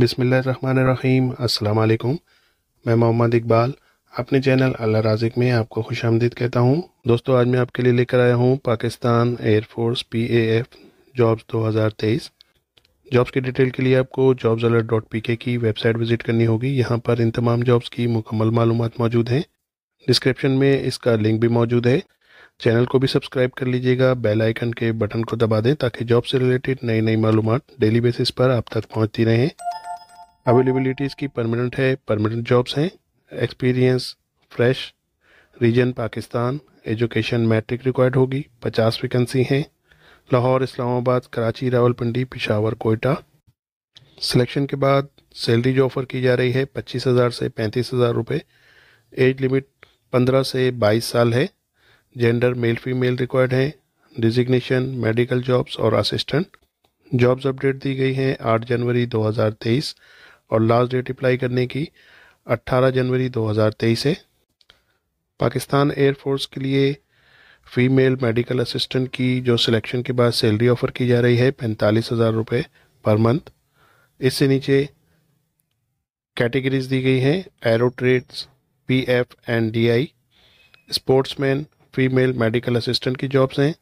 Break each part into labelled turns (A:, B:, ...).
A: बिसमीम अल्लाम मैं मोहम्मद इकबाल अपने चैनल अल्लाह राजिक में आपको खुश आमदीद कहता हूँ दोस्तों आज मैं आपके लिए लेकर आया हूँ Pakistan air force P A F jobs दो हज़ार तेईस जॉब्स की डिटेल के लिए आपको जॉब्स अलर्ट डॉट पी के की वेबसाइट विजिट करनी होगी यहाँ पर इन तमाम जॉब्स की मुकम्मल मालूम मौजूद हैं डिस्क्रिप्शन में इसका लिंक भी मौजूद है चैनल को भी सब्सक्राइब कर लीजिएगा बेल आइकन के बटन को दबा दें ताकि जॉब से रिलेटेड नई नई मालूम डेली बेसिस पर आप तक पहुँचती रहें अवेलेबिलिटीज़ की परमानेंट है परमानेंट जॉब्स हैं experience fresh region Pakistan education matric required होगी पचास वैकेंसी हैं लाहौर इस्लामाबाद कराची रावलपिंडी पिशावर कोयटा सिलेक्शन के बाद सैलरी जो ऑफ़र की जा रही है पच्चीस हज़ार से पैंतीस हज़ार रुपये एज लिमिट पंद्रह से बाईस साल है जेंडर मेल फीमेल रिक्वायर्ड हैं डिजिग्नेशन मेडिकल जॉब्स और असिस्टेंट जॉब्स अपडेट दी गई हैं 8 जनवरी 2023 और लास्ट डेट अप्लाई करने की 18 जनवरी 2023 है पाकिस्तान एयरफोर्स के लिए फीमेल मेडिकल असिस्टेंट की जो सिलेक्शन के बाद सैलरी ऑफ़र की जा रही है पैंतालीस हज़ार रुपये पर मंथ इससे नीचे कैटेगरीज दी गई हैं aero trades P F and D I sportsman female medical assistant की जॉब्स हैं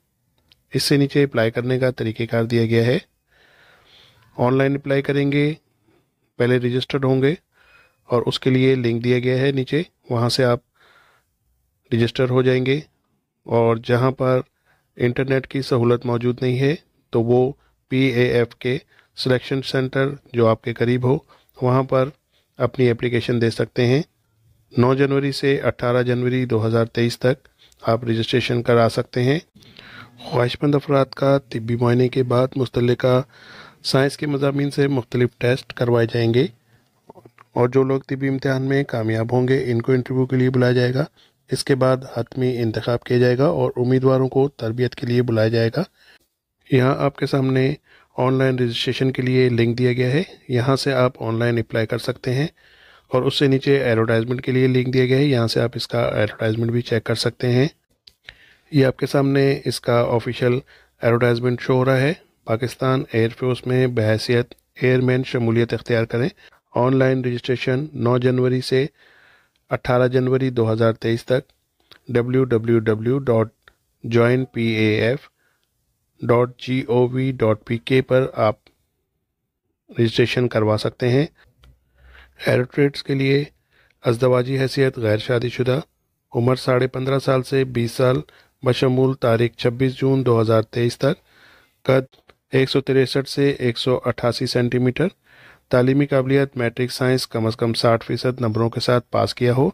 A: इससे नीचे अप्लाई करने का तरीक़ेकार दिया गया है ऑनलाइन अप्लाई करेंगे पहले रजिस्टर्ड होंगे और उसके लिए लिंक दिया गया है नीचे वहाँ से आप रजिस्टर हो जाएंगे और जहाँ पर इंटरनेट की सहूलत मौजूद नहीं है तो वो पी एफ के सिलेक्शन सेंटर जो आपके करीब हो वहाँ पर अपनी एप्लीकेशन दे सकते हैं 9 जनवरी से 18 जनवरी 2023 तक आप रजिस्ट्रेशन करा सकते हैं ख्वाहिशमंद अफराद का तबी मुआयने के बाद मुतल साइंस के मजामी से मुख्तलिफ टेस्ट करवाए जाएंगे और जो लोग तबी इम्तहान में कामयाब होंगे इनको इंटरव्यू के लिए बुलाया जाएगा इसके बाद हतमी इंतखब किया जाएगा और उम्मीदवारों को तरबियत के लिए बुलाया जाएगा यहाँ आपके सामने ऑनलाइन रजिस्ट्रेशन के लिए लिंक दिया गया है यहाँ से आप ऑनलाइन अप्लाई कर सकते हैं और उससे नीचे एडवर्टाइजमेंट के लिए लिंक दिया गया है यहाँ से आप इसका एडवर्टाइजमेंट भी चेक कर सकते हैं ये आपके सामने इसका ऑफिशियल एडवर्टाइजमेंट शो हो रहा है पाकिस्तान एयरफोर्स में बहसीत एयरमैन शमूलियत अख्तियार करें ऑनलाइन रजिस्ट्रेशन 9 जनवरी से 18 जनवरी 2023 तक W W W dot join P F dot G O V dot P K पर आप रजिस्ट्रेशन करवा सकते हैं एरोट्रेट्स के लिए अजदवाजी हैसियत गैर शादीशुदा उम्र साढ़े पंद्रह साल से बीस साल बशमूल तारीख 26 जून 2023 तक कद एक से एक सेंटीमीटर तालीमी काबिलियत मैट्रिक साइंस कम अज़ कम 60 फ़ीसद नंबरों के साथ पास किया हो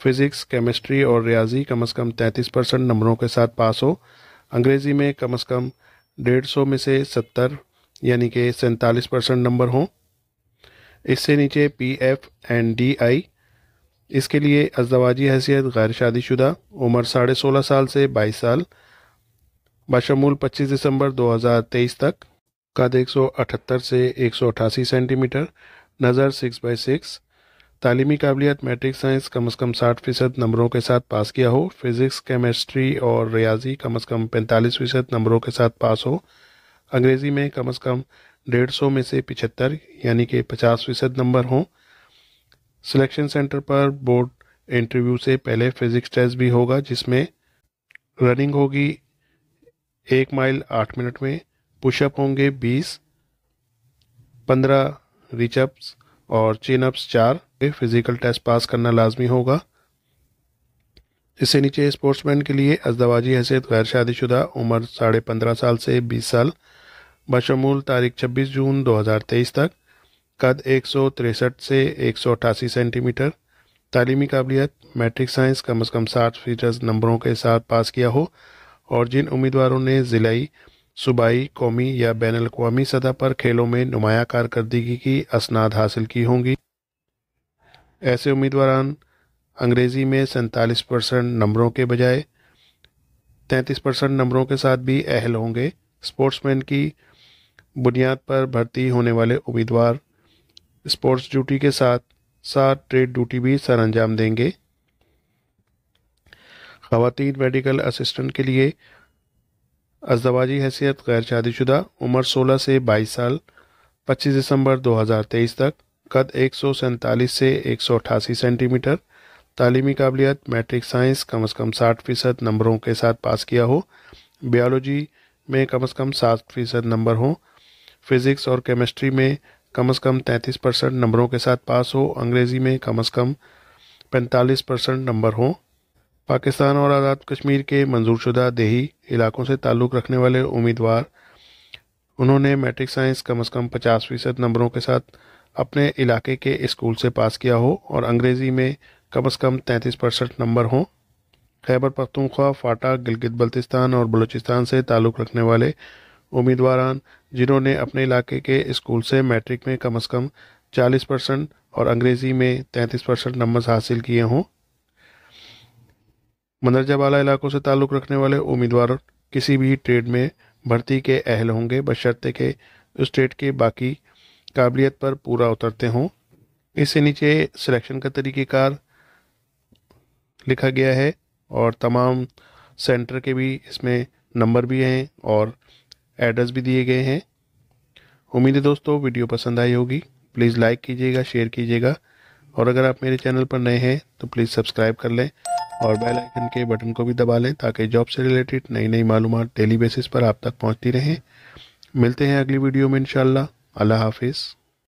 A: फिज़िक्स केमिस्ट्री और रियाजी कम अज़ कम 33 परसेंट नंबरों के साथ पास हो अंग्रेज़ी में कम अज़ कम डेढ़ सौ में से सत्तर यानी कि सैंतालीस परसेंट नंबर हों इससे नीचे P F and D I इसके लिए अजदवाजी हैसियत गैर शादीशुदा उम्र साढ़े सोलह साल से बाईस साल बशमूल 25 दिसंबर 2023 तक कद 178 से 188 सेंटीमीटर नज़र 6 बाई सिक्स तालीमी काबिलियत मैट्रिक साइंस कम अज़ कम 60 फ़ीसद नंबरों के साथ पास किया हो फिज़िक्स केमिस्ट्री और रियाजी कम अज़ कम 45 फ़ीसद नंबरों के साथ पास हो अंग्रेज़ी में कम अज़ कम डेढ़ सौ में से पिछहत्तर यानी कि पचास फ़ीसद नंबर हों सिलेक्शन सेंटर पर बोर्ड इंटरव्यू से पहले फिज़िक्स टेस्ट भी होगा जिसमें रनिंग होगी एक माइल आठ मिनट में पुशअप होंगे बीस पंद्रह रिचअप्स और अप्स चार फिज़िकल टेस्ट पास करना लाजमी होगा इससे नीचे स्पोर्ट्समैन के लिए अजदवाजी हैसियत गैर शादीशुदा उम्र साढ़े पंद्रह साल से बीस साल बशमूल तारीख छब्बीस जून दो हज़ार तेईस तक कद एक से एक सेंटीमीटर तालीमी काबिलियत मैट्रिक साइंस कम अज़ कम साठ फीसद नंबरों के साथ पास किया हो और जिन उम्मीदवारों ने ज़िलाई सूबाई कौमी या बैन अवी सतह पर खेलों में नुमाया कारकर्दगी की असनाद हासिल की होंगी ऐसे उम्मीदवार अंग्रेज़ी में सैंतालीस परसेंट नंबरों के बजाय तैंतीस परसेंट नंबरों के साथ भी अहल होंगे स्पोर्ट्समैन की बुनियाद पर भर्ती होने वाले उम्मीदवार स्पोर्ट्स ड्यूटी के साथ साथ ट्रेड ड्यूटी भी सर अंजाम देंगे खातन मेडिकल असिस्टेंट के लिए अजदवाजी हैसियत गैर शादीशुदा उम्र 16 से 22 साल 25 दिसंबर 2023 तक कद एक से एक सेंटीमीटर तालीमी काबिलियत मैट्रिक साइंस कम अज़ कम साठ फ़ीसद नंबरों के साथ पास किया हो बायोलॉजी में कम अज़ कम सात फ़ीसद नंबर हों फिज़िक्स और केमिस्ट्री में कम से कम 33 परसेंट नंबरों के साथ पास हो अंग्रेज़ी में कम से कम 45 परसेंट नंबर हों पाकिस्तान और आज़ाद कश्मीर के मंजूरशुदा देही इलाकों से ताल्लुक़ रखने वाले उम्मीदवार उन्होंने मैट्रिक साइंस कम से कम 50 फ़ीसद नंबरों के साथ अपने इलाके के स्कूल से पास किया हो और अंग्रेज़ी में कम से कम 33 परसेंट नंबर हों खैबर पख्तूनख्वा फाटा गिलगित बल्तिस्तान और बलूचिस्तान से ताल्लुक़ रखने वाले उम्मीदवारान जिन्होंने अपने इलाके के स्कूल से मैट्रिक में कम से कम 40 परसेंट और अंग्रेज़ी में 33 परसेंट नंबर हासिल किए हों मंदरजा वाला इलाकों से ताल्लुक़ रखने वाले उम्मीदवार किसी भी ट्रेड में भर्ती के अहल होंगे बशर्ते के ट्रेड के बाकी काबिलियत पर पूरा उतरते हों इससे नीचे सिलेक्शन का तरीक़ेकार लिखा गया है और तमाम सेंटर के भी इसमें नंबर भी हैं और एड्रेस भी दिए गए हैं उम्मीद है दोस्तों वीडियो पसंद आई होगी प्लीज़ लाइक कीजिएगा शेयर कीजिएगा और अगर आप मेरे चैनल पर नए हैं तो प्लीज़ सब्सक्राइब कर लें और बेल आइकन के बटन को भी दबा लें ताकि जॉब से रिलेटेड नई नई मालूम डेली बेसिस पर आप तक पहुँचती रहें मिलते हैं अगली वीडियो में इन हाफिज़